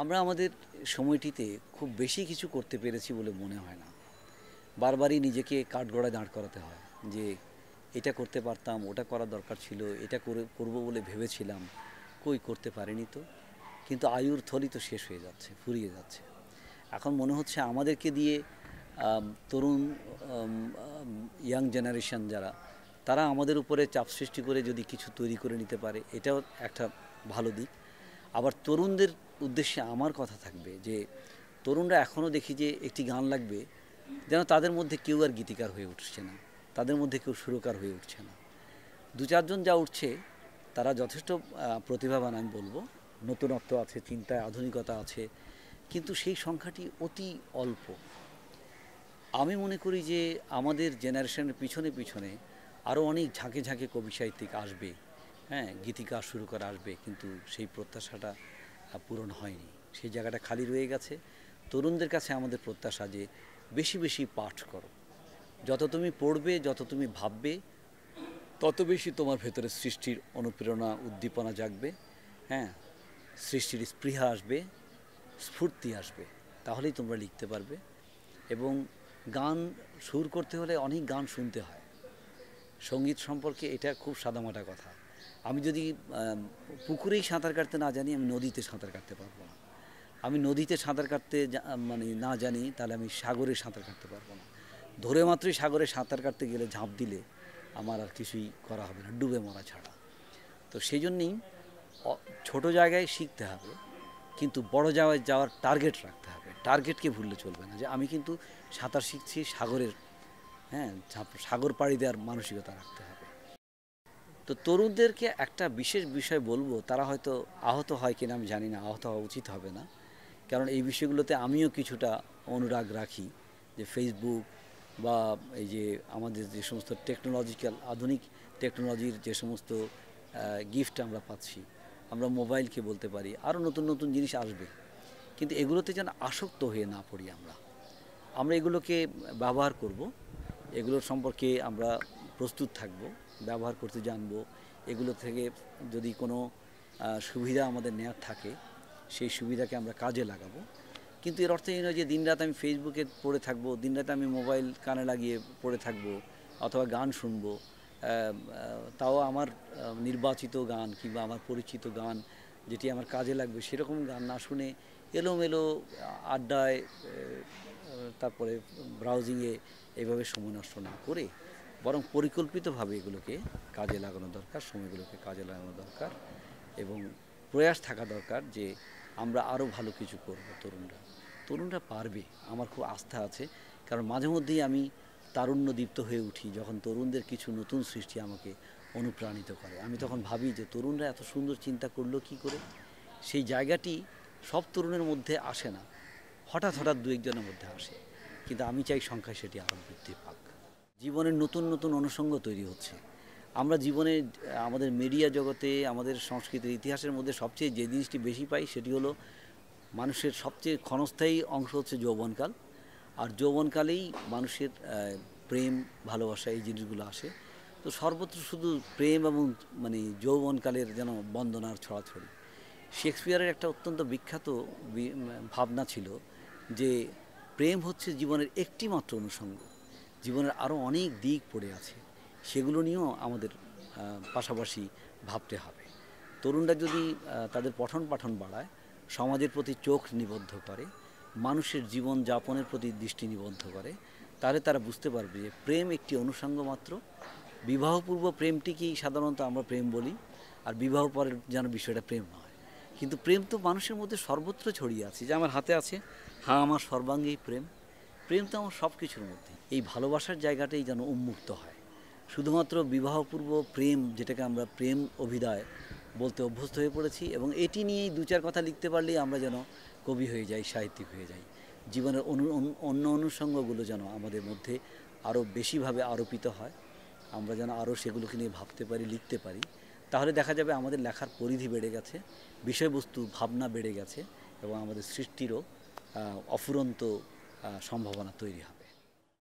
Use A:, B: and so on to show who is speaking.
A: আমরা আমাদের সময়টিতে খুব বেশি কিছু করতে পেরেছি বলে মনে হয় না বারবারই নিজেকে কাঠগড়ায় দাঁড় করাতে হয় যে এটা করতে পারতাম ওটা করা দরকার ছিল এটা করে করব বলে ভেবেছিলাম কই করতে পারিনি তো কিন্তু আয়ুর থলি তো শেষ হয়ে যাচ্ছে ফুরিয়ে যাচ্ছে এখন মনে হচ্ছে আমাদেরকে দিয়ে তরুণ ইয়াং জেনারেশন যারা তারা আমাদের উপরে চাপ সৃষ্টি করে যদি কিছু তৈরি করে নিতে পারে এটাও একটা ভালো দিক আবার তরুণদের উদ্দেশ্যে আমার কথা থাকবে যে তরুণরা এখনও দেখি যে একটি গান লাগবে যেন তাদের মধ্যে কেউ আর গীতিকার হয়ে উঠছে না তাদের মধ্যে কেউ সুরকার হয়ে উঠছে না দু চারজন যা উঠছে তারা যথেষ্ট প্রতিভাবান আমি বলবো নতুনত্ব আছে চিন্তায় আধুনিকতা আছে কিন্তু সেই সংখ্যাটি অতি অল্প আমি মনে করি যে আমাদের জেনারেশনের পিছনে পিছনে আরও অনেক ঝাঁকে ঝাঁকে কবি সাহিত্যিক আসবে হ্যাঁ গীতিকার শুরু করা আসবে কিন্তু সেই প্রত্যাশাটা পূরণ হয়নি সেই জায়গাটা খালি রয়ে গেছে তরুণদের কাছে আমাদের প্রত্যাশা যে বেশি বেশি পাঠ করো যত তুমি পড়বে যত তুমি ভাববে তত বেশি তোমার ভেতরে সৃষ্টির অনুপ্রেরণা উদ্দীপনা জাগবে হ্যাঁ সৃষ্টির স্পৃহা আসবে স্ফূর্তি আসবে তাহলেই তোমরা লিখতে পারবে এবং গান সুর করতে হলে অনেক গান শুনতে হয় সঙ্গীত সম্পর্কে এটা খুব সাদামাটা কথা আমি যদি পুকুরেই সাঁতার কাটতে না জানি আমি নদীতে সাঁতার কাটতে পারবো না আমি নদীতে সাঁতার কাটতে মানে না জানি তাহলে আমি সাগরে সাঁতার কাটতে পারবো না ধরে মাত্রই সাগরে সাঁতার কাটতে গেলে ঝাঁপ দিলে আমার আর কিছুই করা হবে না ডুবে মরা ছাড়া তো সেই জন্যেই ছোটো জায়গায় শিখতে হবে কিন্তু বড় জায়গায় যাওয়ার টার্গেট রাখতে হবে টার্গেটকে ভুললে চলবে না যে আমি কিন্তু সাঁতার শিখছি সাগরের হ্যাঁ সাগর পাড়ি দেওয়ার মানসিকতা রাখতে হবে তো তরুণদেরকে একটা বিশেষ বিষয় বলবো তারা হয়তো আহত হয় কিনা আমি জানি না আহত হওয়া উচিত হবে না কারণ এই বিষয়গুলোতে আমিও কিছুটা অনুরাগ রাখি যে ফেসবুক বা এই যে আমাদের যে সমস্ত টেকনোলজিক্যাল আধুনিক টেকনোলজির যে সমস্ত গিফট আমরা পাচ্ছি আমরা মোবাইলকে বলতে পারি আরও নতুন নতুন জিনিস আসবে কিন্তু এগুলোতে যেন আসক্ত হয়ে না পড়ি আমরা আমরা এগুলোকে ব্যবহার করব এগুলোর সম্পর্কে আমরা প্রস্তুত থাকবো ব্যবহার করতে জানব এগুলো থেকে যদি কোনো সুবিধা আমাদের নেওয়ার থাকে সেই সুবিধাকে আমরা কাজে লাগাব কিন্তু এর অর্থ এই নয় যে দিনরাত আমি ফেসবুকে পড়ে থাকবো দিনরাত আমি মোবাইল কানে লাগিয়ে পড়ে থাকবো অথবা গান শুনবো তাও আমার নির্বাচিত গান কিংবা আমার পরিচিত গান যেটি আমার কাজে লাগবে সেরকম গান না শুনে এলোমেলো আড্ডায় তারপরে ব্রাউজিংয়ে এভাবে সময় নষ্ট না করে বরং পরিকল্পিতভাবে এগুলোকে কাজে লাগানো দরকার সময়গুলোকে কাজে লাগানো দরকার এবং প্রয়াস থাকা দরকার যে আমরা আরও ভালো কিছু করব তরুণরা তরুণরা পারবে আমার খুব আস্থা আছে কারণ মাঝে মধ্যেই আমি তারুণ্য দীপ্ত হয়ে উঠি যখন তরুণদের কিছু নতুন সৃষ্টি আমাকে অনুপ্রাণিত করে আমি তখন ভাবি যে তরুণরা এত সুন্দর চিন্তা করলো কি করে সেই জায়গাটি সব তরুণের মধ্যে আসে না হঠাৎ হঠাৎ দু একজনের মধ্যে আসে কিন্তু আমি চাই সংখ্যায় সেটি আরও বৃদ্ধি পাক জীবনের নতুন নতুন অনুষঙ্গ তৈরি হচ্ছে আমরা জীবনে আমাদের মিডিয়া জগতে আমাদের সংস্কৃতির ইতিহাসের মধ্যে সবচেয়ে যে জিনিসটি বেশি পাই সেটি হলো মানুষের সবচেয়ে ক্ষণস্থায়ী অংশ হচ্ছে যৌবনকাল আর যৌবনকালেই মানুষের প্রেম ভালোবাসা এই জিনিসগুলো আসে তো সর্বত্র শুধু প্রেম এবং মানে যৌবনকালের যেন বন্দনার ছড়াছড়ি শেক্সপিয়ারের একটা অত্যন্ত বিখ্যাত ভাবনা ছিল যে প্রেম হচ্ছে জীবনের একটি মাত্র অনুষঙ্গ জীবনের আরও অনেক দিক পড়ে আছে সেগুলো নিয়েও আমাদের পাশাপাশি ভাবতে হবে তরুণরা যদি তাদের পঠন পাঠন বাড়ায় সমাজের প্রতি চোখ নিবদ্ধ করে মানুষের জীবন যাপনের প্রতি দৃষ্টি নিবদ্ধ করে তাহলে তারা বুঝতে পারবে যে প্রেম একটি অনুষঙ্গ মাত্র বিবাহপূর্ব প্রেমটিকেই সাধারণত আমরা প্রেম বলি আর বিবাহ পরের যেন বিষয়টা প্রেম নয় কিন্তু প্রেম তো মানুষের মধ্যে সর্বত্র ছড়িয়ে আছে যে আমার হাতে আছে হ্যাঁ আমার সর্বাঙ্গেই প্রেম প্রেম তো আমার সব কিছুর মধ্যে এই ভালোবাসার জায়গাটাই যেন উন্মুক্ত হয় শুধুমাত্র বিবাহপূর্ব প্রেম যেটাকে আমরা প্রেম অভিধায় বলতে অভ্যস্ত হয়ে পড়েছি এবং এটি নিয়েই দু চার কথা লিখতে পারলেই আমরা যেন কবি হয়ে যাই সাহিত্যিক হয়ে যাই জীবনের অনু অন্য অনুষঙ্গগুলো যেন আমাদের মধ্যে আরও বেশিভাবে আরোপিত হয় আমরা যেন আরও সেগুলোকে নিয়ে ভাবতে পারি লিখতে পারি তাহলে দেখা যাবে আমাদের লেখার পরিধি বেড়ে গেছে বিষয়বস্তু ভাবনা বেড়ে গেছে এবং আমাদের সৃষ্টিরও অফুরন্ত সম্ভাবনা তৈরি হবে